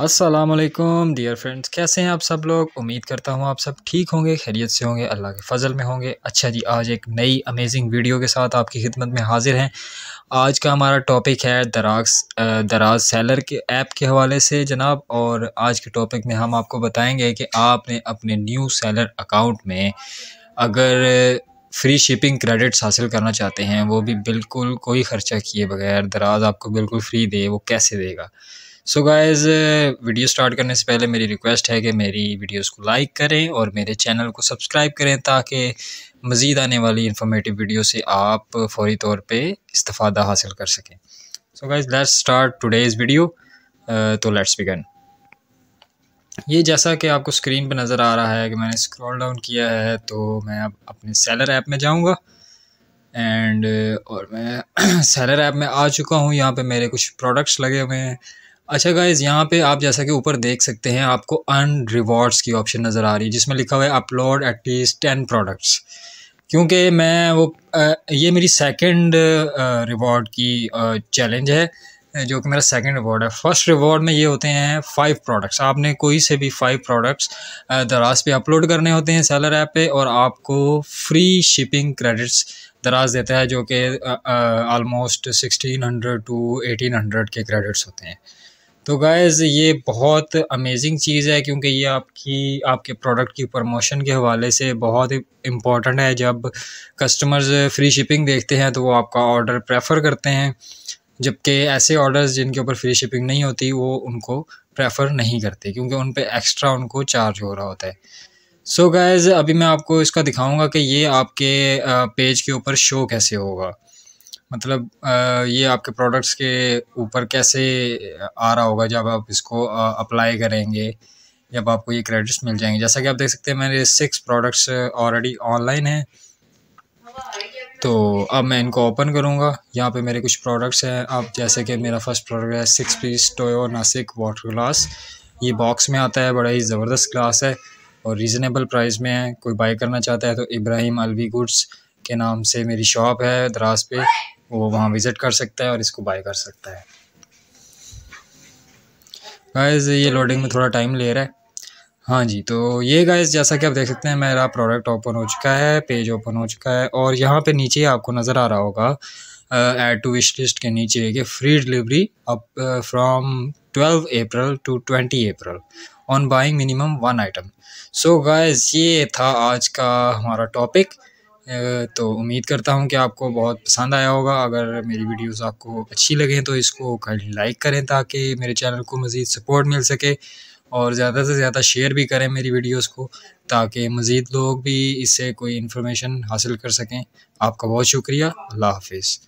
Aslam dear friends कैसे हैं आप सब लोग उम्मीद करता हूँ आप सब ठीक होंगे खैरियत से होंगे अल्लाह के फजल में होंगे अच्छा जी आज एक नई अमेजिंग वीडियो के साथ आपकी खिदमत में हाजिर हैं आज का हमारा टॉपिक है दराज दराज सेलर के ऐप के हवाले से जनाब और आज के टॉपिक में हम आपको बताएंगे कि आपने अपने न्यू सेलर अकाउंट में अगर फ्री शिपिंग क्रेडिट्स हासिल करना चाहते हैं वो भी बिल्कुल कोई ख़र्चा किए बगैर दराज आपको बिल्कुल फ्री दे वो कैसे देगा सो गाइज़ वीडियो स्टार्ट करने से पहले मेरी रिक्वेस्ट है कि मेरी वीडियोस को लाइक करें और मेरे चैनल को सब्सक्राइब करें ताकि मज़ीद आने वाली इन्फॉर्मेटिव वीडियो से आप फौरी तौर पे इस्तफादा हासिल कर सकें so guys let's start today's video तो लेट्स बिगन ये जैसा कि आपको स्क्रीन पर नज़र आ रहा है कि मैंने स्क्रॉल डाउन किया है तो मैं अब अपने सेलर ऐप में जाऊँगा एंड uh, और मैं सेलर ऐप में आ चुका हूँ यहाँ पे मेरे कुछ प्रोडक्ट्स लगे हुए हैं अच्छा गाइज़ यहाँ पे आप जैसा कि ऊपर देख सकते हैं आपको अन रिवॉर्ड्स की ऑप्शन नज़र आ रही है जिसमें लिखा हुआ है अपलोड एटलीस्ट टेन प्रोडक्ट्स क्योंकि मैं वो आ, ये मेरी सेकंड रिवॉर्ड की चैलेंज है जो कि मेरा सेकंड रिवॉर्ड है फर्स्ट रिवॉर्ड में ये होते हैं फाइव प्रोडक्ट्स आपने कोई से भी फाइव प्रोडक्ट्स दराज पे अपलोड करने होते हैं सेलर ऐप पे और आपको फ्री शिपिंग क्रेडिट्स दराज देता है जो कि almost sixteen hundred to eighteen hundred के क्रेडिट्स होते हैं तो गायज़ ये बहुत अमेजिंग चीज़ है क्योंकि ये आपकी आपके प्रोडक्ट की प्रमोशन के हवाले से बहुत ही इम्पॉर्टेंट है जब कस्टमर्स फ्री शिपिंग देखते हैं तो वो आपका ऑर्डर प्रेफर करते हैं जबकि ऐसे ऑर्डर्स जिनके ऊपर फ्री शिपिंग नहीं होती वो उनको प्रेफर नहीं करते क्योंकि उन पर एक्स्ट्रा उनको चार्ज हो रहा होता है सो so गैज़ अभी मैं आपको इसका दिखाऊँगा कि ये आपके पेज के ऊपर शो कैसे होगा मतलब ये आपके प्रोडक्ट्स के ऊपर कैसे आ रहा होगा जब आप इसको अप्लाई करेंगे जब आपको ये क्रेडिट्स मिल जाएंगे जैसा कि आप देख सकते हैं मेरे सिक्स प्रोडक्ट्स ऑलरेडी ऑनलाइन हैं तो अब मैं इनको ओपन करूँगा यहाँ पे मेरे कुछ प्रोडक्ट्स हैं अब जैसे कि मेरा फर्स्ट प्रोडक्ट है सिक्स पीस टोयो नासिक वाटर ग्लास ये बॉक्स में आता है बड़ा ही ज़बरदस्त ग्लास है और रीज़नेबल प्राइस में है कोई बाई करना चाहता है तो इब्राहिम अलवी गुड्स के नाम से मेरी शॉप है दराज पे वो वहाँ विज़िट कर सकता है और इसको बाय कर सकता है गाइस ये लोडिंग में थोड़ा टाइम ले रहा है हाँ जी तो ये गाइस जैसा कि आप देख सकते हैं मेरा प्रोडक्ट ओपन हो चुका है पेज ओपन हो चुका है और यहाँ पे नीचे आपको नज़र आ रहा होगा एड टू विश लिस्ट के नीचे कि free delivery up from twelve April to twenty April on buying minimum one item so guys ये था आज का हमारा टॉपिक तो उम्मीद करता हूँ कि आपको बहुत पसंद आया होगा अगर मेरी वीडियोस आपको अच्छी लगें तो इसको लाइक करें ताकि मेरे चैनल को मज़ीद सपोर्ट मिल सके और ज़्यादा से ज़्यादा शेयर भी करें मेरी वीडियोस को ताकि मज़ीद लोग भी इससे कोई इन्फॉर्मेशन हासिल कर सकें आपका बहुत शुक्रिया अल्लाह हाफिज़